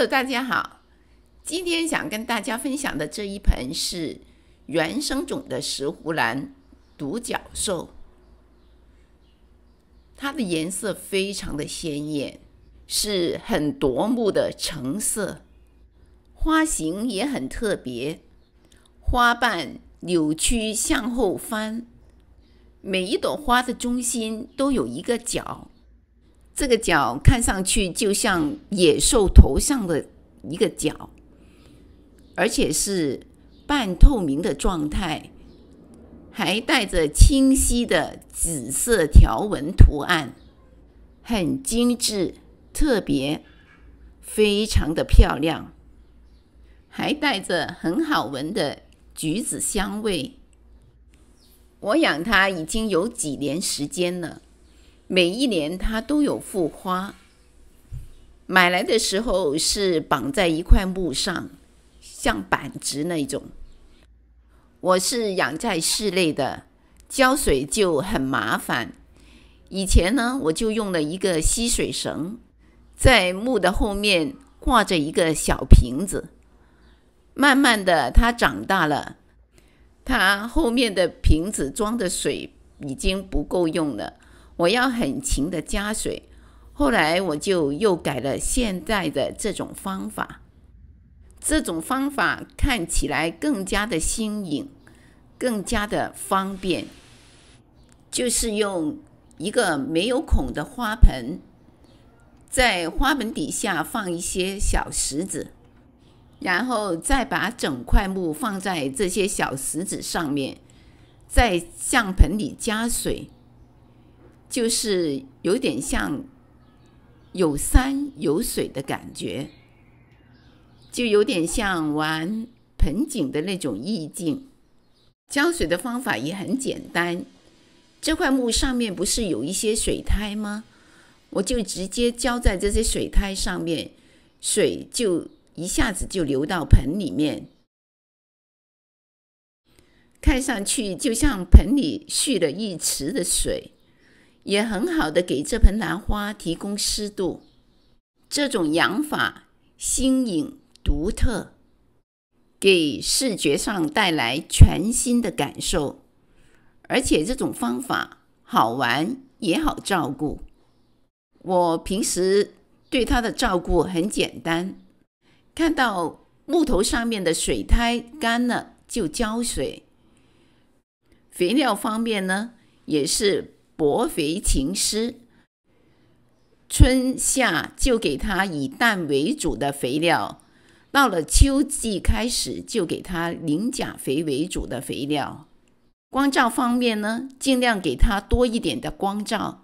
Hello，大家好，今天想跟大家分享的这一盆是原生种的石斛兰——独角兽。它的颜色非常的鲜艳，是很夺目的橙色，花型也很特别，花瓣扭曲向后翻，每一朵花的中心都有一个角。这个角看上去就像野兽头上的一个角，而且是半透明的状态，还带着清晰的紫色条纹图案，很精致，特别，非常的漂亮，还带着很好闻的橘子香味。我养它已经有几年时间了。每一年它都有复花。买来的时候是绑在一块木上，像板子那种。我是养在室内的，浇水就很麻烦。以前呢，我就用了一个吸水绳，在木的后面挂着一个小瓶子。慢慢的，它长大了，它后面的瓶子装的水已经不够用了。我要很勤的加水，后来我就又改了现在的这种方法。这种方法看起来更加的新颖，更加的方便，就是用一个没有孔的花盆，在花盆底下放一些小石子，然后再把整块木放在这些小石子上面，再向盆里加水。就是有点像有山有水的感觉，就有点像玩盆景的那种意境。浇水的方法也很简单。这块木上面不是有一些水苔吗？我就直接浇在这些水苔上面，水就一下子就流到盆里面，看上去就像盆里蓄了一池的水。也很好的给这盆兰花提供湿度，这种养法新颖独特，给视觉上带来全新的感受，而且这种方法好玩也好照顾。我平时对它的照顾很简单，看到木头上面的水苔干了就浇水。肥料方面呢，也是。薄肥勤施，春夏就给它以氮为主的肥料，到了秋季开始就给它磷钾肥为主的肥料。光照方面呢，尽量给它多一点的光照。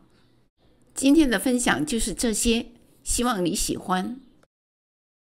今天的分享就是这些，希望你喜欢。